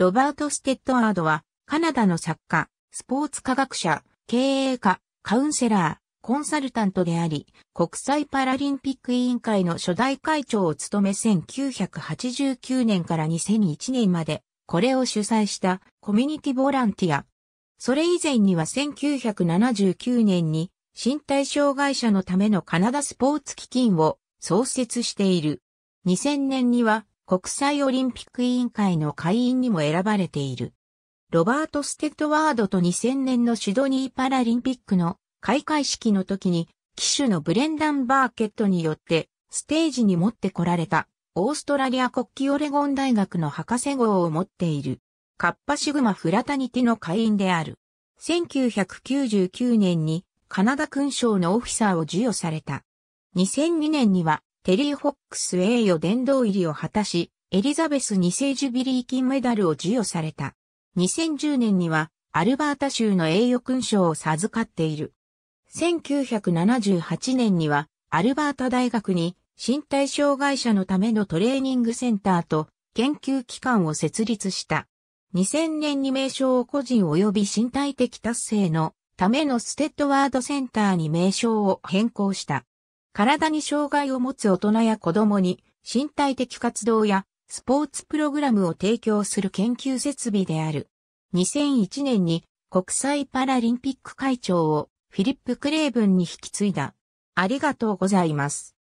ロバート・ステッドアードは、カナダの作家、スポーツ科学者、経営家、カウンセラー、コンサルタントであり、国際パラリンピック委員会の初代会長を務め1989年から2001年まで、これを主催したコミュニティボランティア。それ以前には1979年に身体障害者のためのカナダスポーツ基金を創設している。2000年には国際オリンピック委員会の会員にも選ばれている。ロバート・ステッドワードと2000年のシドニーパラリンピックの開会式の時に、機種のブレンダン・バーケットによって、ステージに持ってこられた、オーストラリア国旗オレゴン大学の博士号を持っている、カッパシグマ・フラタニティの会員である。1999年にカナダ勲章のオフィサーを授与された。2002年にはテリー・ホックス栄誉殿堂入りを果たし、エリザベス2世ジュビリー金メダルを授与された。2010年には、アルバータ州の栄誉勲章を授かっている。1978年には、アルバータ大学に身体障害者のためのトレーニングセンターと研究機関を設立した。2000年に名称を個人及び身体的達成のためのステッドワードセンターに名称を変更した。体に障害を持つ大人や子供に身体的活動やスポーツプログラムを提供する研究設備である。2001年に国際パラリンピック会長をフィリップ・クレーブンに引き継いだ。ありがとうございます。